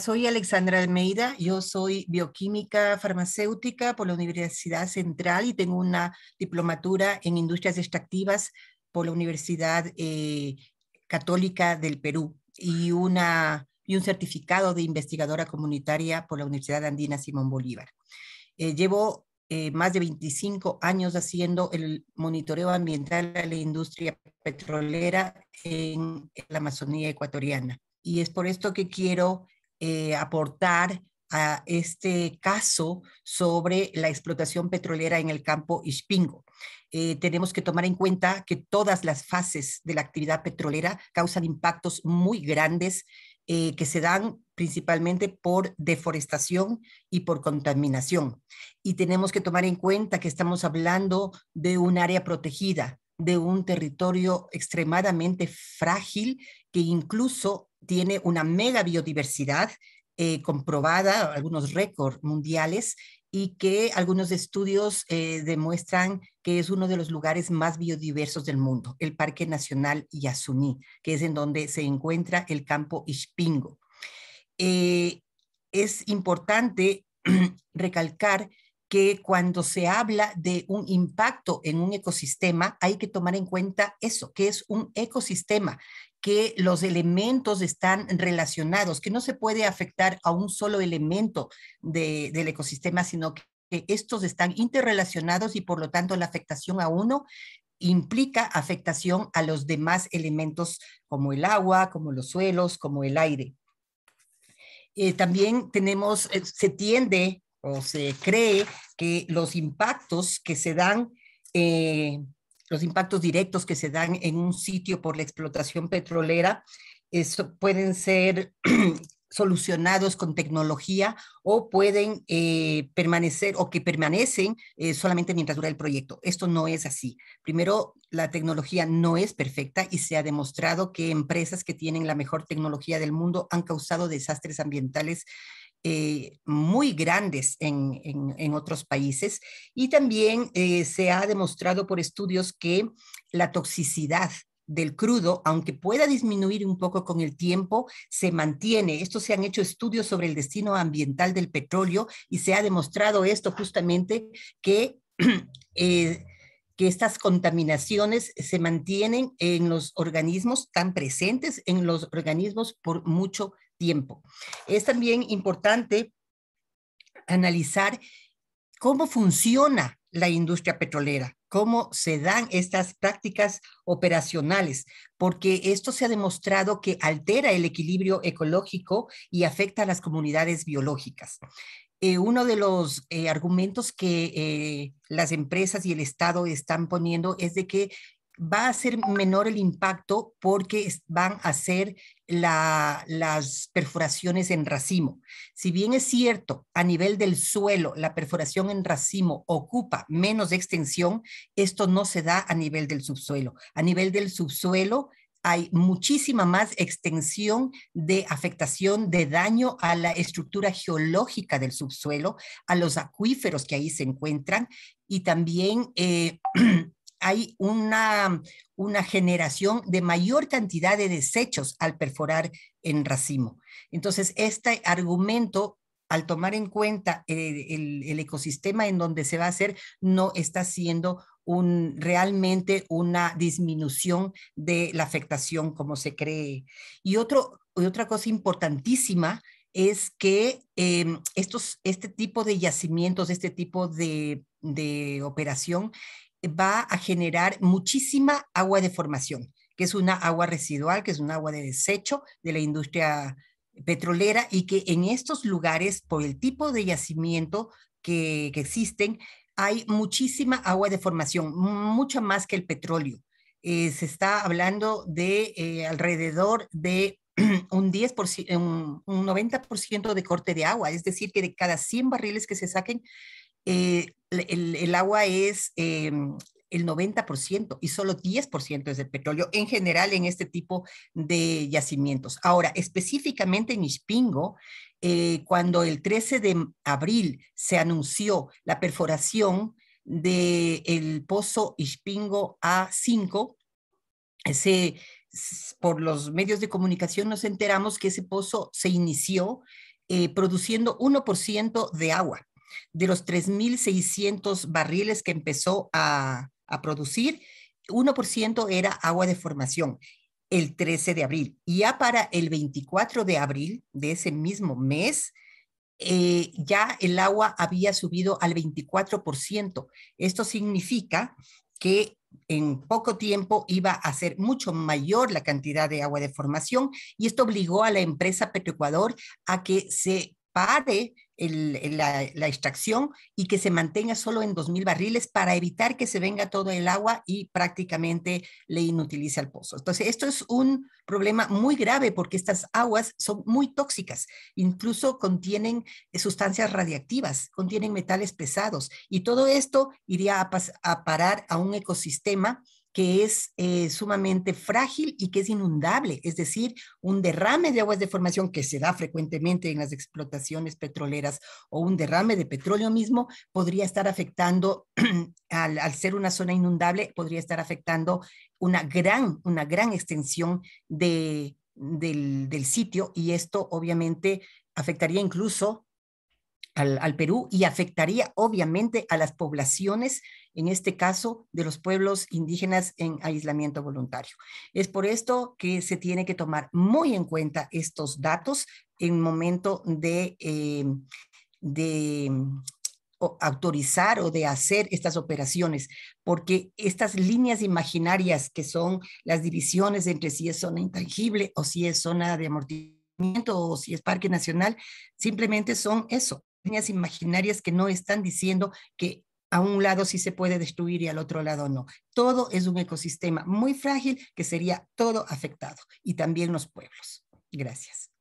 Soy Alexandra Almeida, yo soy bioquímica farmacéutica por la Universidad Central y tengo una diplomatura en industrias extractivas por la Universidad eh, Católica del Perú y, una, y un certificado de investigadora comunitaria por la Universidad Andina Simón Bolívar. Eh, llevo eh, más de 25 años haciendo el monitoreo ambiental de la industria petrolera en la Amazonía ecuatoriana. Y es por esto que quiero eh, aportar a este caso sobre la explotación petrolera en el campo Ispingo. Eh, tenemos que tomar en cuenta que todas las fases de la actividad petrolera causan impactos muy grandes eh, que se dan principalmente por deforestación y por contaminación. Y tenemos que tomar en cuenta que estamos hablando de un área protegida, de un territorio extremadamente frágil que incluso tiene una mega biodiversidad eh, comprobada, algunos récords mundiales y que algunos estudios eh, demuestran que es uno de los lugares más biodiversos del mundo, el Parque Nacional Yasuní, que es en donde se encuentra el campo Ishpingo. Eh, es importante recalcar que cuando se habla de un impacto en un ecosistema, hay que tomar en cuenta eso, que es un ecosistema, que los elementos están relacionados, que no se puede afectar a un solo elemento del ecosistema, sino que estos están interrelacionados y por lo tanto la afectación a uno implica afectación a los demás elementos como el agua, como los suelos, como el aire. Eh, también tenemos, se tiende o se cree que los impactos que se dan, eh, los impactos directos que se dan en un sitio por la explotación petrolera, eso pueden ser solucionados con tecnología o pueden eh, permanecer o que permanecen eh, solamente mientras dura el proyecto. Esto no es así. Primero, la tecnología no es perfecta y se ha demostrado que empresas que tienen la mejor tecnología del mundo han causado desastres ambientales eh, muy grandes en, otros países. Y también se ha demostrado por estudios que la toxicidad del crudo, aunque pueda disminuir un poco con el tiempo, se mantiene. Esto se han hecho estudios sobre el destino ambiental del petróleo y se ha demostrado esto justamente que... Eh, que estas contaminaciones se mantienen en los organismos, tan presentes en los organismos por mucho tiempo. Es también importante analizar cómo funciona la industria petrolera, cómo se dan estas prácticas operacionales, porque esto se ha demostrado que altera el equilibrio ecológico y afecta a las comunidades biológicas. Eh, uno de los eh, argumentos que eh, las empresas y el Estado están poniendo es de que va a ser menor el impacto porque van a ser las perforaciones en racimo. Si bien es cierto, a nivel del suelo, la perforación en racimo ocupa menos extensión, esto no se da a nivel del subsuelo. A nivel del subsuelo hay muchísima más extensión de afectación, de daño a la estructura geológica del subsuelo, a los acuíferos que ahí se encuentran y también... Eh, hay una, una generación de mayor cantidad de desechos al perforar en racimo. Entonces, este argumento al tomar en cuenta eh, el, ecosistema en donde se va a hacer, no está siendo un, realmente una disminución de la afectación como se cree. Y, otro, otra cosa importantísima es que em, estos, este tipo de yacimientos, este tipo de operación va a generar muchísima agua de formación, que es una agua residual, que es un agua de desecho de la industria petrolera y que en estos lugares, por el tipo de yacimiento que, existen, hay muchísima agua de formación, mucha más que el petróleo. Eh, se está hablando de eh, alrededor de un 10%, 90% de corte de agua, es decir, que de cada 100 barriles que se saquen, eh, el, agua es em, el 90% y solo 10% es del petróleo en general en este tipo de yacimientos. Ahora, específicamente en Ispingo, eh, cuando el 13 de abril se anunció la perforación del el pozo Ispingo A5, por los medios de comunicación nos enteramos que ese pozo se inició eh, produciendo 1% de agua de los 3.600 barriles que empezó a, producir, 1% era agua de formación el 13 de abril. Y ya para el 24 de abril de ese mismo mes, eh, ya el agua había subido al 24%. Esto significa que en poco tiempo iba a ser mucho mayor la cantidad de agua de formación y esto obligó a la empresa Petroecuador a que se pare la, extracción y que se mantenga solo en 2.000 barriles para evitar que se venga todo el agua y prácticamente le inutilice al pozo. Entonces, esto es un problema muy grave porque estas aguas son muy tóxicas, incluso contienen sustancias radiactivas, contienen metales pesados y todo esto iría a parar a un ecosistema que es eh, sumamente frágil y que es inundable, es decir, un derrame de aguas de formación que se da frecuentemente en las explotaciones petroleras o un derrame de petróleo mismo podría estar afectando, al, ser una zona inundable, podría estar afectando una gran, una gran extensión del, sitio y esto obviamente afectaría incluso al, al, Perú y afectaría obviamente a las poblaciones en este caso de los pueblos indígenas en aislamiento voluntario. Es por esto que se tiene que tomar muy en cuenta estos datos en momento de, eh, mm, autorizar o de hacer estas operaciones, porque estas líneas imaginarias que son las divisiones entre si es zona intangible o si es zona de amortiguamiento o si es parque nacional, simplemente son eso, líneas imaginarias que no están diciendo que a un lado sí se puede destruir y al otro lado no. Todo es un ecosistema muy frágil que sería todo afectado y también los pueblos. Gracias.